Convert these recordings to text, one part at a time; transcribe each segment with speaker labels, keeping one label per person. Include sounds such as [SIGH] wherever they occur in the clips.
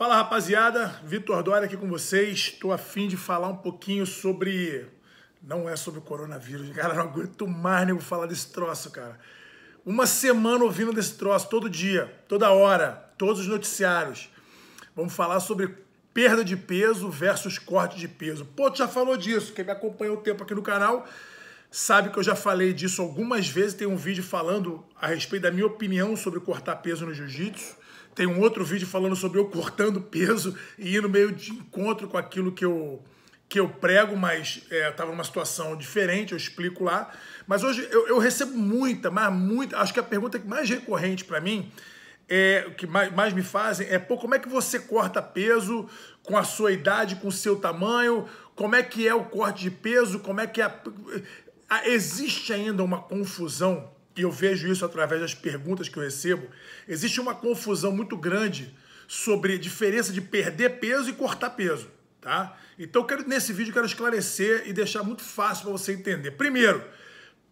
Speaker 1: Fala rapaziada, Vitor Dória aqui com vocês. Estou afim de falar um pouquinho sobre. Não é sobre o coronavírus, [LAUGHS] cara. Não aguento mais nego falar desse troço, cara. Uma semana ouvindo desse troço, todo dia, toda hora, todos os noticiários. Vamos falar sobre perda de peso versus corte de peso. Pô, tu já falou disso, quem me acompanha o tempo aqui no canal sabe que eu já falei disso algumas vezes. Tem um vídeo falando a respeito da minha opinião sobre cortar peso no jiu-jitsu. Tem um outro vídeo falando sobre eu cortando peso e indo meio de encontro com aquilo que eu, que eu prego, mas estava é, numa situação diferente, eu explico lá. Mas hoje eu, eu, recebo muita, mas muita. Acho que a pergunta que mais recorrente para mim é, o que mais, mais, me fazem é, pô, como é que você corta peso com a sua idade, com o seu tamanho? Como é que é o corte de peso? Como é que é. A... Ah, existe ainda uma confusão, e eu vejo isso através das perguntas que eu recebo, existe uma confusão muito grande sobre a diferença de perder peso e cortar peso, tá? Então, quero, nesse vídeo, quero esclarecer e deixar muito fácil para você entender. Primeiro,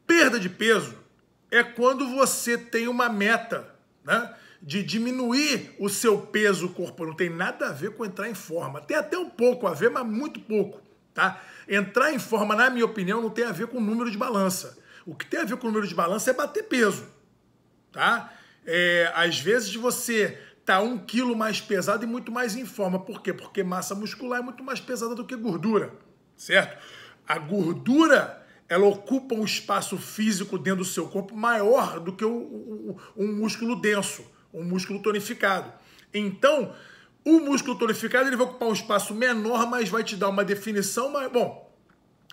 Speaker 1: perda de peso é quando você tem uma meta, né? De diminuir o seu peso corporal. Não tem nada a ver com entrar em forma. Tem até um pouco a ver, mas muito pouco. Tá? Entrar em forma, na minha opinião, não tem a ver com o número de balança. O que tem a ver com o número de balança é bater peso. Tá? É, às vezes você tá um quilo mais pesado e muito mais em forma. Por quê? Porque massa muscular é muito mais pesada do que gordura, certo? A gordura ela ocupa um espaço físico dentro do seu corpo maior do que o, o, um músculo denso, um músculo tonificado. Então, o músculo tonificado ele vai ocupar um espaço menor, mas vai te dar uma definição mais. Bom,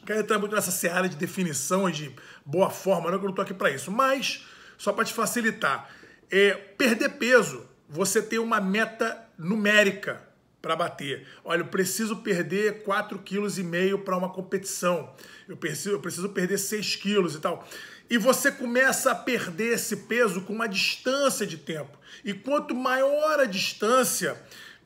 Speaker 1: quero entrar muito nessa seara de definição e de boa forma, não é que eu não tô aqui para isso, mas só para te facilitar. É, perder peso, você tem uma meta numérica para bater. Olha, eu preciso perder 4,5 kg para uma competição. Eu preciso, eu preciso perder 6 quilos e tal. E você começa a perder esse peso com uma distância de tempo. E quanto maior a distância,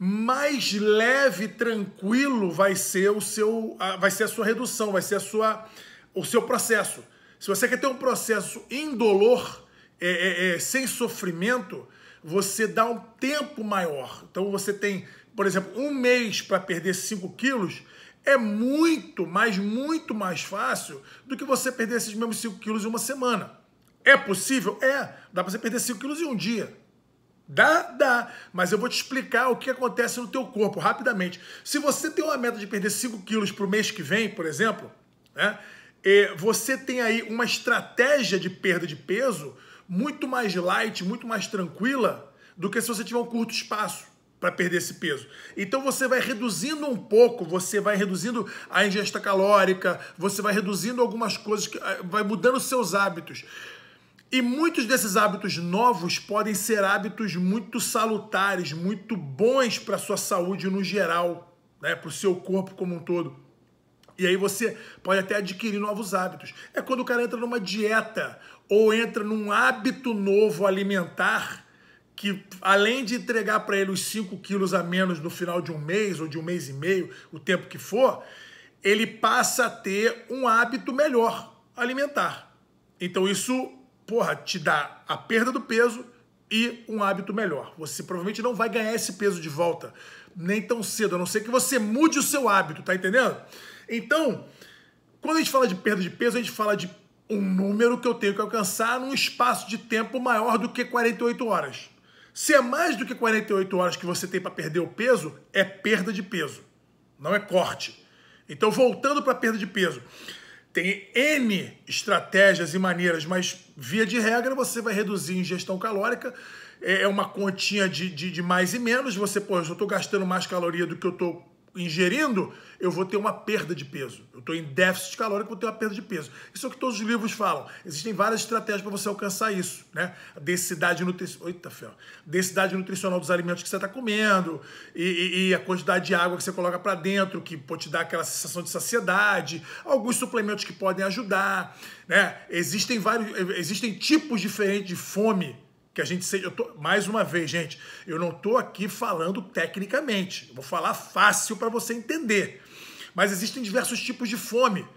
Speaker 1: mais leve, tranquilo vai ser o seu, vai ser a sua redução, vai ser a sua, o seu processo. Se você quer ter um processo indolor, é, é, é, sem sofrimento, você dá um tempo maior. Então você tem, por exemplo, um mês para perder 5 quilos, é muito, mas muito mais fácil do que você perder esses mesmos 5 quilos em uma semana. É possível? É. Dá para você perder 5 quilos em um dia. Dá, dá. Mas eu vou te explicar o que acontece no teu corpo rapidamente. Se você tem uma meta de perder 5 quilos para o mês que vem, por exemplo, né, você tem aí uma estratégia de perda de peso muito mais light, muito mais tranquila do que se você tiver um curto espaço para perder esse peso. Então você vai reduzindo um pouco, você vai reduzindo a ingesta calórica, você vai reduzindo algumas coisas, eh, vai mudando seus hábitos. E muitos desses hábitos novos podem ser hábitos muito salutares, muito bons para a sua saúde no geral, né? para o seu corpo como um todo. E aí você pode até adquirir novos hábitos. É quando o cara entra numa dieta ou entra num hábito novo alimentar que além de entregar para ele os 5 quilos a menos no final de um mês ou de um mês e meio, o tempo que for, ele passa a ter um hábito melhor alimentar. Então isso porra, te dá a perda do peso e um hábito melhor. Você provavelmente não vai ganhar esse peso de volta nem tão cedo, a não ser que você mude o seu hábito, tá entendendo? Então, quando a gente fala de perda de peso, a gente fala de um número que eu tenho que alcançar num espaço de tempo maior do que 48 horas. Se é mais do que 48 horas que você tem para perder o peso, é perda de peso, não é corte. Então, voltando para a perda de peso, tem N estratégias e maneiras, mas via de regra você vai reduzir a ingestão calórica. É, é uma continha de, de, de mais e menos. Você, pô, eu estou gastando mais caloria do que eu estou ingerindo, eu vou ter uma perda de peso. Eu estou em déficit calórico, vou ter uma perda de peso. Isso é o que todos os livros falam. Existem várias estratégias para você alcançar isso, né? A densidade nutricional. Densidade nutricional dos alimentos que você está comendo e, e, e, a quantidade de água que você coloca para dentro, que pode te dar aquela sensação de saciedade. Alguns suplementos que podem ajudar, né? Existem vários, existem tipos diferentes de fome que a gente seja. Tô, mais uma vez, gente, eu não estou aqui falando tecnicamente. Eu vou falar fácil para você entender. Mas existem diversos tipos de fome.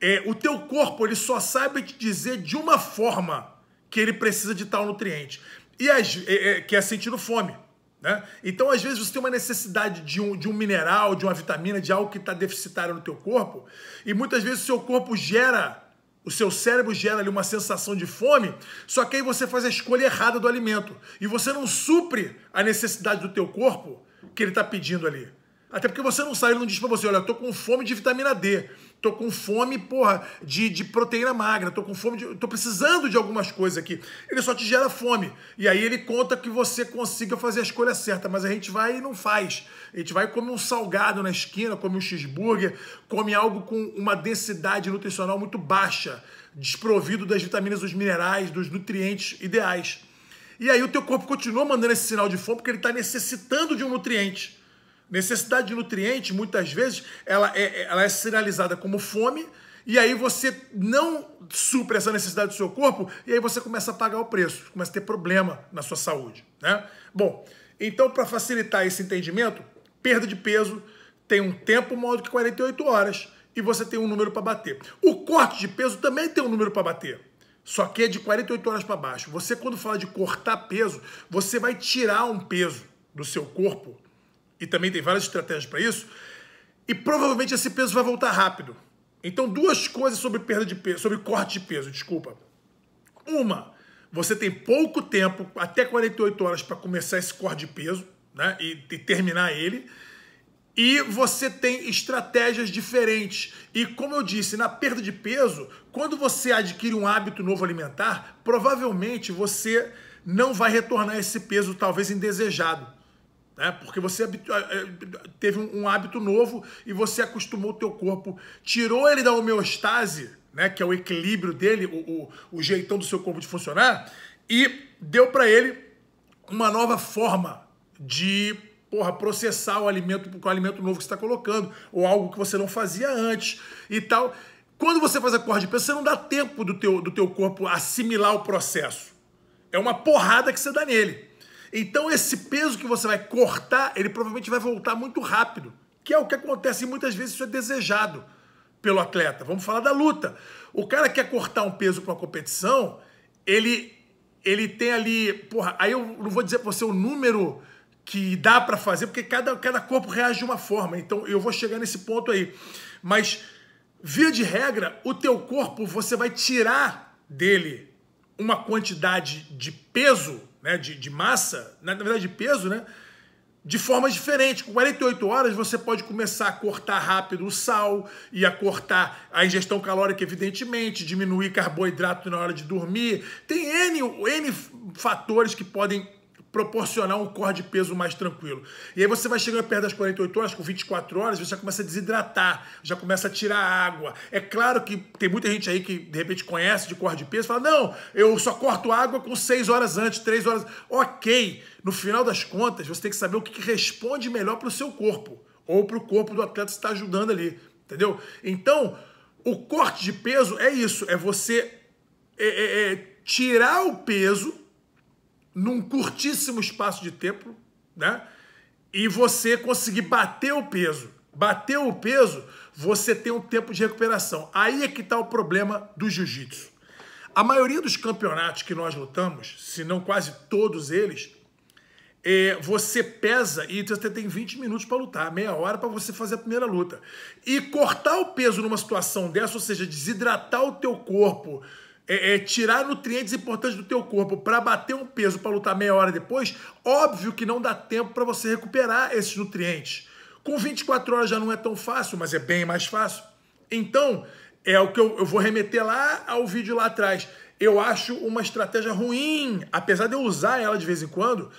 Speaker 1: É, o teu corpo ele só sabe te dizer de uma forma que ele precisa de tal nutriente e as, é, é, que é sentindo fome. Né? Então, às vezes, você tem uma necessidade de um, de um mineral, de uma vitamina, de algo que está deficitário no teu corpo, e muitas vezes o seu corpo gera o seu cérebro gera ali uma sensação de fome, só que aí você faz a escolha errada do alimento. E você não supre a necessidade do teu corpo que ele está pedindo ali. Até porque você não sabe, ele não diz para você, olha, eu tô com fome de vitamina D tô com fome, porra, de, de proteína magra, tô com fome, de, tô precisando de algumas coisas aqui. Ele só te gera fome. E aí ele conta que você consiga fazer a escolha certa, mas a gente vai e não faz. A gente vai e come um salgado na esquina, come um cheeseburger, come algo com uma densidade nutricional muito baixa, desprovido das vitaminas, dos minerais, dos nutrientes ideais. E aí o teu corpo continua mandando esse sinal de fome porque ele está necessitando de um nutriente. Necessidade de nutriente, muitas vezes, ela é, é, ela é sinalizada como fome, e aí você não supre essa necessidade do seu corpo, e aí você começa a pagar o preço, começa a ter problema na sua saúde. Né? Bom, então para facilitar esse entendimento, perda de peso tem um tempo maior do que 48 horas e você tem um número para bater. O corte de peso também tem um número para bater. Só que é de 48 horas para baixo. Você, quando fala de cortar peso, você vai tirar um peso do seu corpo e também tem várias estratégias para isso, e provavelmente esse peso vai voltar rápido. Então, duas coisas sobre perda de peso, sobre corte de peso, desculpa. Uma, você tem pouco tempo, até 48 horas, para começar esse corte de peso né, e, e terminar ele. E você tem estratégias diferentes. E como eu disse, na perda de peso, quando você adquire um hábito novo alimentar, provavelmente você não vai retornar esse peso, talvez indesejado né? porque você eh, eh, teve um hábito novo e você acostumou o teu corpo, tirou ele da homeostase, né? que é o equilíbrio dele, o, o, o jeitão do seu corpo de funcionar, e deu para ele uma nova forma de porra, processar o alimento com o alimento novo que você está colocando, ou algo que você não fazia antes e tal. Quando você faz a corda de peso, você não dá tempo do teu, do teu corpo assimilar o processo. É uma porrada que você dá nele. Então esse peso que você vai cortar, ele provavelmente vai voltar muito rápido, que é o que acontece e muitas vezes isso é desejado pelo atleta. Vamos falar da luta. O cara quer cortar um peso para uma competição, ele ele tem ali, porra, aí eu não vou dizer para você o número que dá para fazer, porque cada, cada corpo reage de uma forma. Então eu vou chegar nesse ponto aí. Mas via de regra, o teu corpo você vai tirar dele uma quantidade de peso né, de, de massa, na, né, na verdade de peso, né, de formas diferentes. Com 48 horas você pode começar a cortar rápido o sal e a cortar a ingestão calórica, evidentemente, diminuir carboidrato na hora de dormir. Tem N, N fatores que podem proporcionar um corte de peso mais tranquilo. E aí você vai chegando perto das 48 horas, com 24 horas, você já começa a desidratar, já começa a tirar água. É claro que tem muita gente aí que de repente conhece de corte de peso, fala: "Não, eu só corto água com 6 horas antes, 3 horas". OK. No final das contas, você tem que saber o que responde melhor para o seu corpo ou para o corpo do atleta que está ajudando ali, entendeu? Então, o corte de peso é isso, é você é, é, é tirar o peso num curtíssimo espaço de tempo, né? E você conseguir bater o peso. bater o peso, você tem um tempo de recuperação. Aí é que está o problema do jiu-jitsu. A maioria dos campeonatos que nós lutamos, se não quase todos eles, é, você pesa e então você tem 20 minutos para lutar, meia hora para você fazer a primeira luta. E cortar o peso numa situação dessa, ou seja, desidratar o teu corpo é, é, tirar nutrientes importantes do teu corpo para bater um peso para lutar meia hora depois, óbvio que não dá tempo para você recuperar esses nutrientes. Com 24 horas já não é tão fácil, mas é bem mais fácil. Então, é o que eu, eu vou remeter lá ao vídeo lá atrás. Eu acho uma estratégia ruim, apesar de eu usar ela de vez em quando,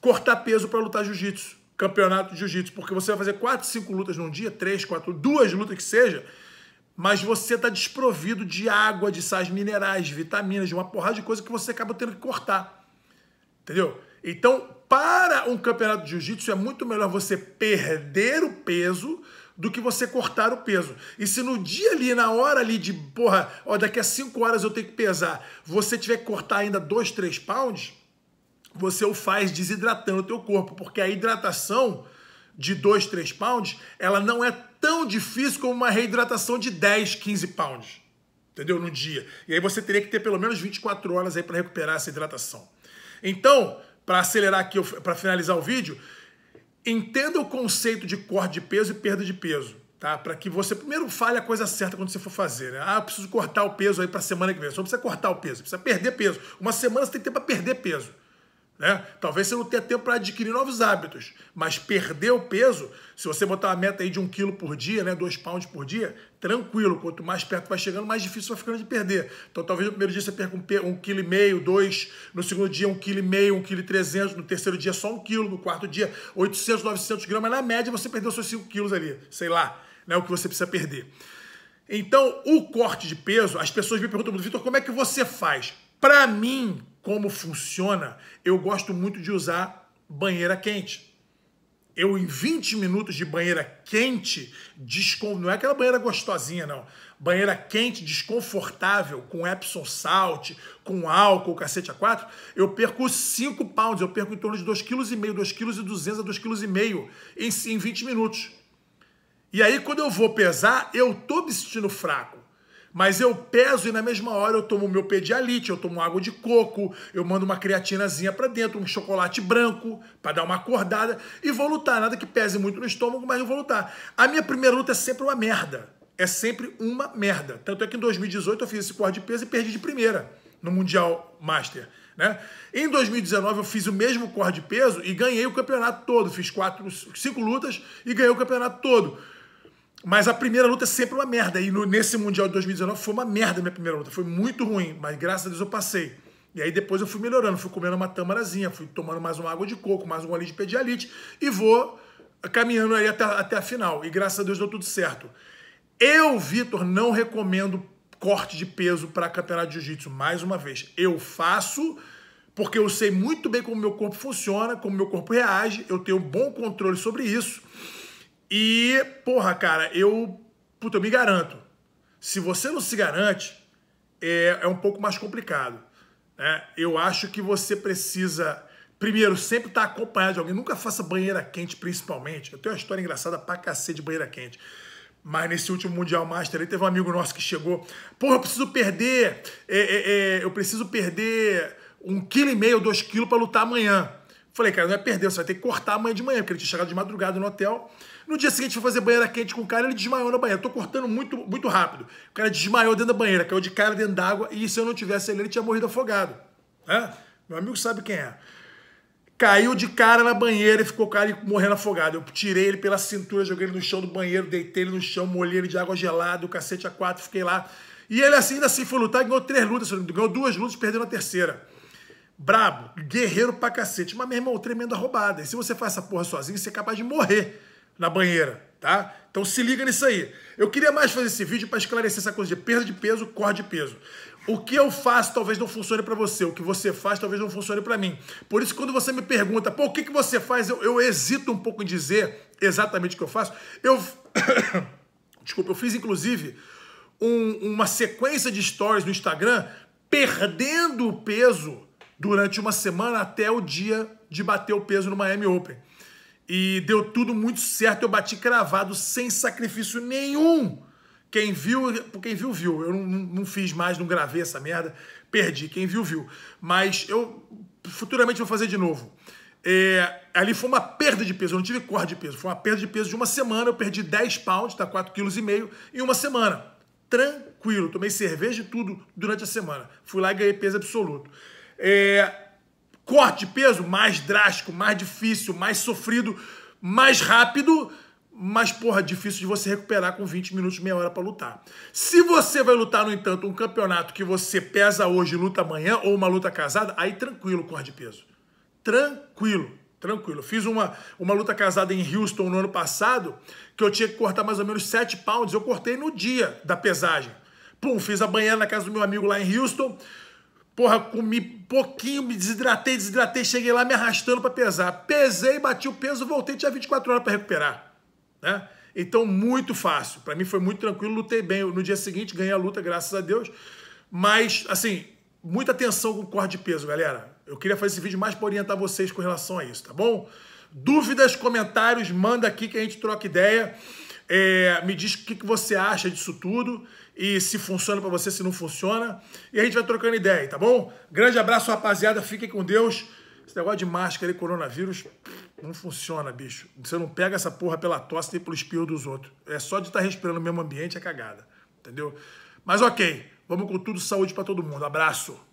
Speaker 1: cortar peso para lutar jiu-jitsu, campeonato de jiu-jitsu, porque você vai fazer 4, 5 lutas num dia, 3, 4, duas lutas que seja, mas você está desprovido de água, de sais minerais, de vitaminas, de uma porrada de coisa que você acaba tendo que cortar. Entendeu? Então, para um campeonato de jiu-jitsu, é muito melhor você perder o peso do que você cortar o peso. E se no dia ali, na hora ali de, porra, ó, daqui a 5 horas eu tenho que pesar, você tiver que cortar ainda 2, 3 pounds, você o faz desidratando o teu corpo, porque a hidratação de 2, 3 pounds, ela não é tão difícil como uma reidratação de 10, 15 pounds, entendeu? No dia. E aí você teria que ter pelo menos 24 horas aí para recuperar essa hidratação. Então, para acelerar aqui, para finalizar o vídeo, entenda o conceito de corte de peso e perda de peso, tá? Para que você primeiro fale a coisa certa quando você for fazer, né? Ah, eu preciso cortar o peso aí para semana que vem. Você não precisa cortar o peso, precisa perder peso. Uma semana você tem que ter para perder peso. Né? Talvez você não tenha tempo para adquirir novos hábitos, mas perder o peso, se você botar uma meta aí de um quilo por dia, né, dois pounds por dia, tranquilo. Quanto mais perto vai chegando, mais difícil vai ficando de perder. Então, talvez no primeiro dia você perca um, um quilo e meio, dois. No segundo dia, um quilo e meio, um quilo e trezentos. No terceiro dia, só um quilo. No quarto dia, 800, 900 gramas. na média, você perdeu seus cinco quilos ali, sei lá, né, o que você precisa perder. Então, o corte de peso, as pessoas me perguntam, Vitor, como é que você faz? Para mim, como funciona, eu gosto muito de usar banheira quente. Eu, em 20 minutos de banheira quente, descon... não é aquela banheira gostosinha, não. Banheira quente, desconfortável, com Epsom Salt, com álcool, cacete a 4, eu perco 5 pounds, eu perco em torno de 2,5 kg, 2,2 kg a 2,5 kg em, em 20 minutos. E aí, quando eu vou pesar, eu tô me sentindo fraco. Mas eu peso e na mesma hora eu tomo meu pedialite, eu tomo água de coco, eu mando uma creatinazinha para dentro, um chocolate branco para dar uma acordada e vou lutar. Nada que pese muito no estômago, mas eu vou lutar. A minha primeira luta é sempre uma merda. É sempre uma merda. Tanto é que em 2018 eu fiz esse corte de peso e perdi de primeira no Mundial Master. Né? Em 2019 eu fiz o mesmo corte de peso e ganhei o campeonato todo. Fiz quatro, cinco lutas e ganhei o campeonato todo. Mas a primeira luta é sempre uma merda. E no, nesse Mundial de 2019 foi uma merda a minha primeira luta. Foi muito ruim, mas graças a Deus eu passei. E aí depois eu fui melhorando, fui comendo uma tâmarazinha, fui tomando mais uma água de coco, mais um ali de pedialite e vou caminhando aí até, até a final. E graças a Deus deu tudo certo. Eu, Vitor, não recomendo corte de peso para campeonato de jiu-jitsu. Mais uma vez, eu faço porque eu sei muito bem como meu corpo funciona, como meu corpo reage, eu tenho bom controle sobre isso. E, porra, cara, eu, puta, eu me garanto. Se você não se garante, é, é um pouco mais complicado. Né? Eu acho que você precisa, primeiro, sempre estar tá acompanhado de alguém. Nunca faça banheira quente, principalmente. Eu tenho uma história engraçada pra cacete de banheira quente. Mas nesse último Mundial Master aí, teve um amigo nosso que chegou. Porra, eu preciso perder. É, é, é eu preciso perder um quilo e meio, dois quilos para lutar amanhã. Falei, cara, não é perder, você vai ter que cortar amanhã de manhã, porque ele tinha chegado de madrugada no hotel. No dia seguinte, foi fazer banheira quente com o cara, ele desmaiou na banheira. Tô cortando muito, muito rápido. O cara desmaiou dentro da banheira, caiu de cara dentro d'água, e se eu não tivesse ele, ele tinha morrido afogado. Meu amigo sabe quem é. Caiu de cara na banheira e ficou o cara morrendo afogado. Eu tirei ele pela cintura, joguei ele no chão do banheiro, deitei ele no chão, molhei ele de água gelada, o cacete a quatro, fiquei lá. E ele assim, ainda assim foi lutar, ganhou três lutas, ganhou duas lutas, perdeu na terceira. Brabo, guerreiro pra cacete. Mas, meu irmão, tremenda roubada. E se você faz essa porra sozinho, você é capaz de morrer na banheira, tá? Então se liga nisso aí. Eu queria mais fazer esse vídeo para esclarecer essa coisa de perda de peso, corte de peso. O que eu faço talvez não funcione para você, o que você faz talvez não funcione para mim. Por isso, quando você me pergunta, pô, o que, que você faz, eu, eu hesito um pouco em dizer exatamente o que eu faço. Eu. [COUGHS] Desculpa, eu fiz inclusive um, uma sequência de stories no Instagram perdendo o peso durante uma semana até o dia de bater o peso no Miami Open. E deu tudo muito certo, eu bati cravado sem sacrifício nenhum. Quem viu, quem viu, viu. Eu não, não fiz mais, não gravei essa merda. Perdi. Quem viu, viu. Mas eu futuramente vou fazer de novo. É, ali foi uma perda de peso, eu não tive corte de peso, foi uma perda de peso de uma semana, eu perdi 10 pounds, tá 4,5 kg, em uma semana. Tranquilo, tomei cerveja e tudo durante a semana. Fui lá e ganhei peso absoluto. É, corte de peso mais drástico, mais difícil, mais sofrido, mais rápido, mas porra, difícil de você recuperar com 20 minutos, meia hora para lutar. Se você vai lutar, no entanto, um campeonato que você pesa hoje e luta amanhã, ou uma luta casada, aí tranquilo, corte de peso. Tranquilo, tranquilo. Fiz uma, uma luta casada em Houston no ano passado, que eu tinha que cortar mais ou menos 7 pounds, eu cortei no dia da pesagem. Pum, fiz a banheira na casa do meu amigo lá em Houston. Porra, comi pouquinho, me desidratei, desidratei, cheguei lá me arrastando para pesar. Pesei, bati o peso, voltei, tinha 24 horas para recuperar. Né? Então, muito fácil. Para mim foi muito tranquilo, lutei bem. No dia seguinte, ganhei a luta, graças a Deus. Mas, assim, muita atenção com o corte de peso, galera. Eu queria fazer esse vídeo mais para orientar vocês com relação a isso, tá bom? Dúvidas, comentários, manda aqui que a gente troca ideia. É, me diz o que, que você acha disso tudo e se funciona para você, se não funciona. E a gente vai trocando ideia, tá bom? Grande abraço, rapaziada. Fiquem com Deus. Esse negócio de máscara e coronavírus não funciona, bicho. Você não pega essa porra pela tosse e pelo espirro dos outros. É só de estar tá respirando no mesmo ambiente é cagada, entendeu? Mas ok, vamos com tudo, saúde para todo mundo. Abraço.